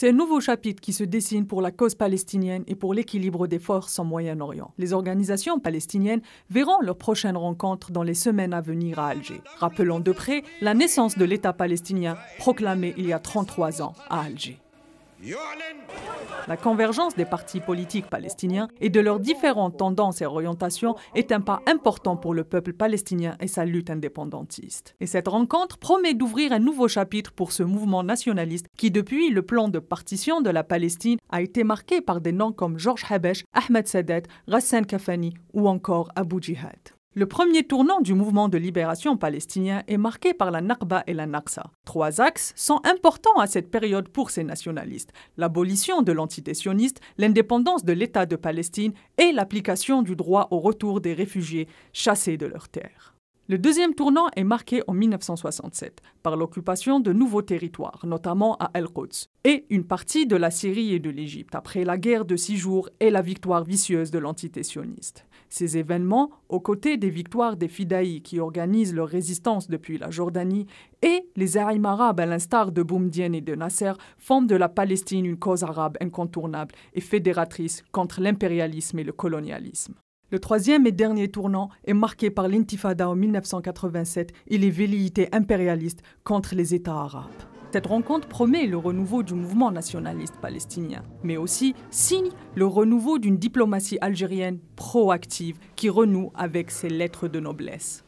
C'est un nouveau chapitre qui se dessine pour la cause palestinienne et pour l'équilibre des forces en Moyen-Orient. Les organisations palestiniennes verront leur prochaine rencontre dans les semaines à venir à Alger. Rappelons de près la naissance de l'État palestinien proclamé il y a 33 ans à Alger. La convergence des partis politiques palestiniens et de leurs différentes tendances et orientations est un pas important pour le peuple palestinien et sa lutte indépendantiste. Et cette rencontre promet d'ouvrir un nouveau chapitre pour ce mouvement nationaliste qui, depuis le plan de partition de la Palestine, a été marqué par des noms comme Georges Habesh, Ahmed Sadet, Rassan Kafani ou encore Abu Jihad. Le premier tournant du mouvement de libération palestinien est marqué par la Nakba et la Naksa. Trois axes sont importants à cette période pour ces nationalistes l'abolition de l'entité sioniste, l'indépendance de l'État de Palestine et l'application du droit au retour des réfugiés chassés de leurs terres. Le deuxième tournant est marqué en 1967 par l'occupation de nouveaux territoires, notamment à El-Quds, et une partie de la Syrie et de l'Égypte après la guerre de six jours et la victoire vicieuse de l'entité sioniste. Ces événements, aux côtés des victoires des Fidaïs qui organisent leur résistance depuis la Jordanie, et les Aïm arabes, à l'instar de Boumdien et de Nasser, forment de la Palestine une cause arabe incontournable et fédératrice contre l'impérialisme et le colonialisme. Le troisième et dernier tournant est marqué par l'intifada en 1987 et les velléités impérialistes contre les États arabes. Cette rencontre promet le renouveau du mouvement nationaliste palestinien, mais aussi signe le renouveau d'une diplomatie algérienne proactive qui renoue avec ses lettres de noblesse.